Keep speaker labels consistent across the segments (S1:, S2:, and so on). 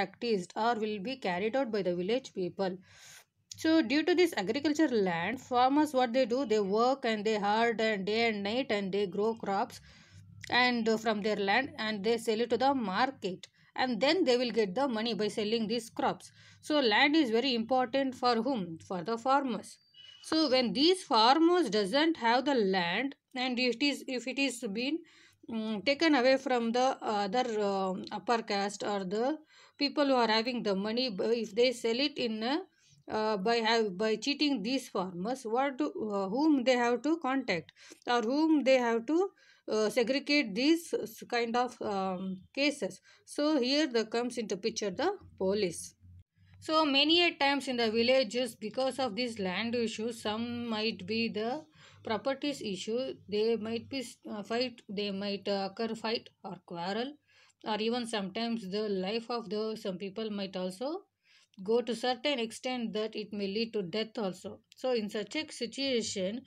S1: practiced or will be carried out by the village people so due to this agricultural land farmers what they do they work and they hard and day and night and they grow crops and from their land and they sell it to the market and then they will get the money by selling these crops so land is very important for whom for the farmers so when these farmers doesn't have the land and if it is if it is been Mm, taken away from the other uh, upper caste or the people who are having the money if they sell it in uh, uh, by have by cheating these farmers what do, uh, whom they have to contact or whom they have to uh, segregate these uh, kind of um, cases so here the comes into picture the police so many a times in the villages because of these land issues some might be the properties issue they might be uh, fight they might uh, occur fight or quarrel or even sometimes the life of the some people might also go to certain extent that it may lead to death also so in such a situation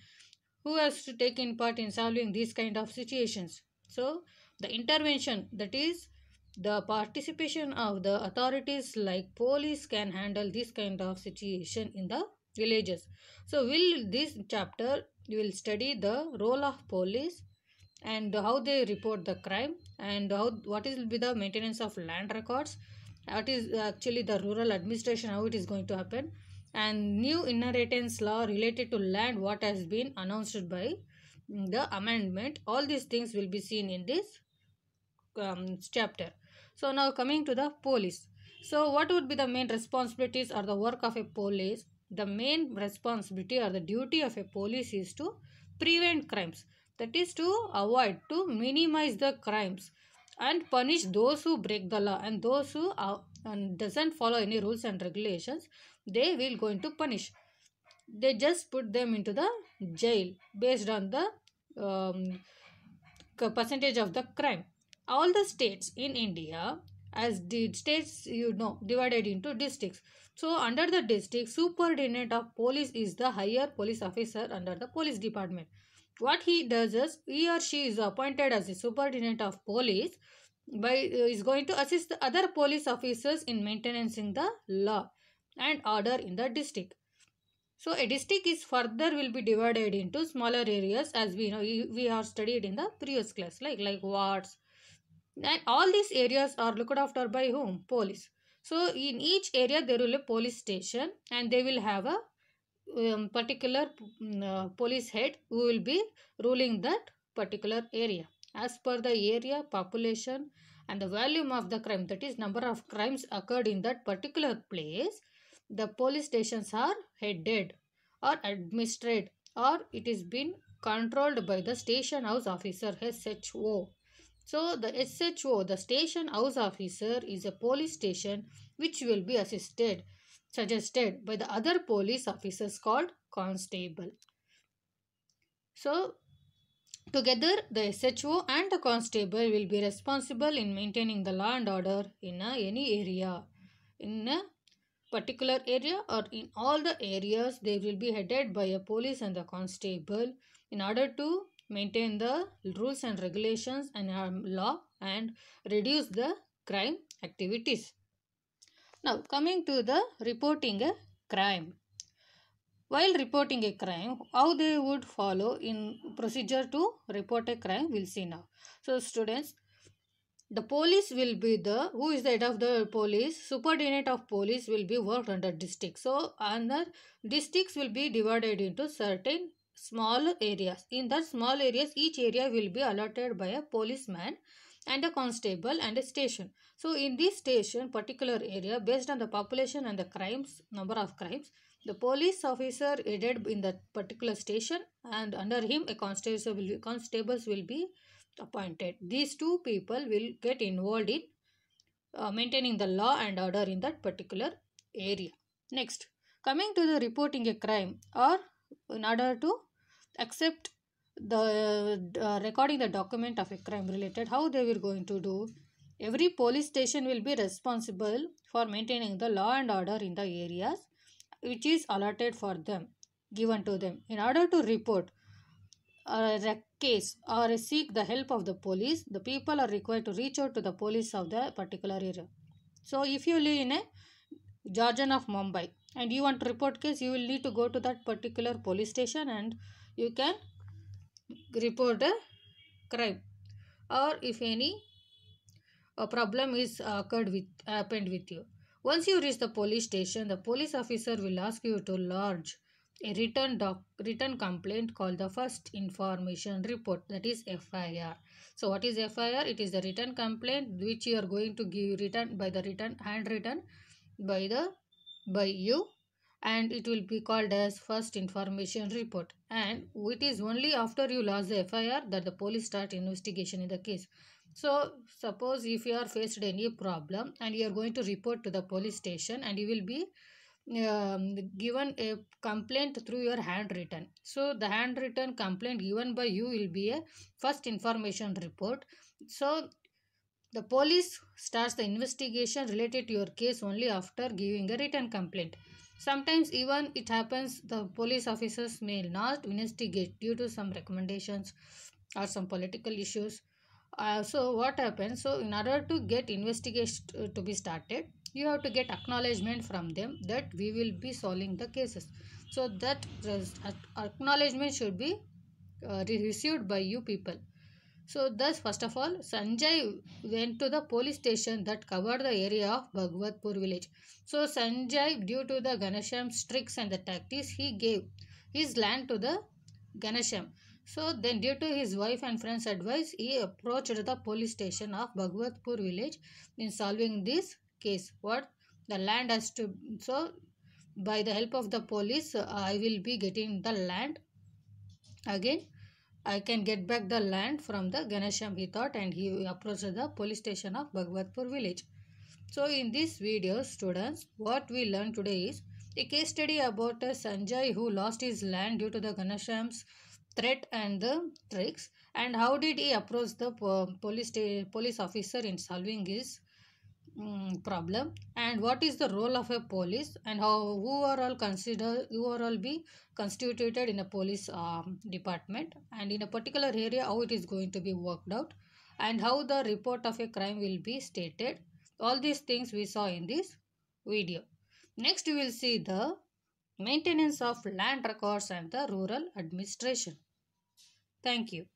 S1: who has to take in part in solving these kind of situations so the intervention that is the participation of the authorities like police can handle this kind of situation in the villages so will this chapter you will study the role of police and how they report the crime and how what is will be the maintenance of land records what is actually the rural administration how it is going to happen and new inheritance law related to land what has been announced by the amendment all these things will be seen in this um, chapter so now coming to the police so what would be the main responsibilities or the work of a police the main responsibility or the duty of a police is to prevent crimes that is to avoid to minimize the crimes and punish those who break the law and those who are, uh, and doesn't follow any rules and regulations they will going to punish they just put them into the jail based on the um, percentage of the crime all the states in india as the hmm. states you know divided into districts. So under the district superintendent of police is the higher police officer under the police department. What he does is he or she is appointed as the superintendent of police by uh, is going to assist the other police officers in maintaining the law and order in the district. So a district is further will be divided into smaller areas as we know we have studied in the previous class like like wards, and all these areas are looked after by whom? Police. So in each area there will be a police station and they will have a um, particular mm, uh, police head who will be ruling that particular area. As per the area, population and the volume of the crime that is number of crimes occurred in that particular place, the police stations are headed or administered or it is been controlled by the station house officer SHO so the SHO, the station house officer, is a police station which will be assisted, suggested by the other police officers called constable. So together the SHO and the constable will be responsible in maintaining the law and order in a, any area, in a particular area or in all the areas they will be headed by a police and the constable in order to maintain the rules and regulations and law and reduce the crime activities. Now coming to the reporting a crime. While reporting a crime, how they would follow in procedure to report a crime, we'll see now. So students, the police will be the, who is the head of the police? Subordinate of police will be worked under district. So under districts will be divided into certain small areas. In that small areas, each area will be allotted by a policeman and a constable and a station. So in this station, particular area, based on the population and the crimes, number of crimes, the police officer aided in that particular station and under him a constable will be, constables will be appointed. These two people will get involved in uh, maintaining the law and order in that particular area. Next, coming to the reporting a crime or in order to accept the uh, recording the document of a crime related how they were going to do every police station will be responsible for maintaining the law and order in the areas which is allotted for them given to them in order to report a case or seek the help of the police the people are required to reach out to the police of the particular area so if you live in a georgian of mumbai and you want to report case you will need to go to that particular police station and you can report a crime or if any a problem is occurred with happened with you once you reach the police station the police officer will ask you to lodge a written doc written complaint called the first information report that is FIR. So what is FIR? It is the written complaint which you are going to give written by the written handwritten by the by you and it will be called as first information report and it is only after you lodge the FIR that the police start investigation in the case. So suppose if you are faced any problem and you are going to report to the police station and you will be um, given a complaint through your handwritten. So the handwritten complaint given by you will be a first information report. So the police starts the investigation related to your case only after giving a written complaint. Sometimes even it happens the police officers may not investigate due to some recommendations or some political issues. Uh, so what happens? So in order to get investigation to be started, you have to get acknowledgement from them that we will be solving the cases. So that acknowledgement should be uh, received by you people. So thus first of all Sanjay went to the police station that covered the area of Bhagwatpur village. So Sanjay due to the Ganesham's tricks and the tactics he gave his land to the Ganesham. So then due to his wife and friends advice he approached the police station of Bhagwatpur village in solving this case. What the land has to so by the help of the police I will be getting the land again I can get back the land from the Ganesham, he thought, and he approached the police station of Bhagwatpur village. So, in this video, students, what we learned today is a case study about Sanjay who lost his land due to the Ganesham's threat and the tricks, and how did he approach the police police officer in solving his Mm, problem and what is the role of a police and how who are all consider who are all be constituted in a police um, department and in a particular area how it is going to be worked out and how the report of a crime will be stated all these things we saw in this video next we will see the maintenance of land records and the rural administration thank you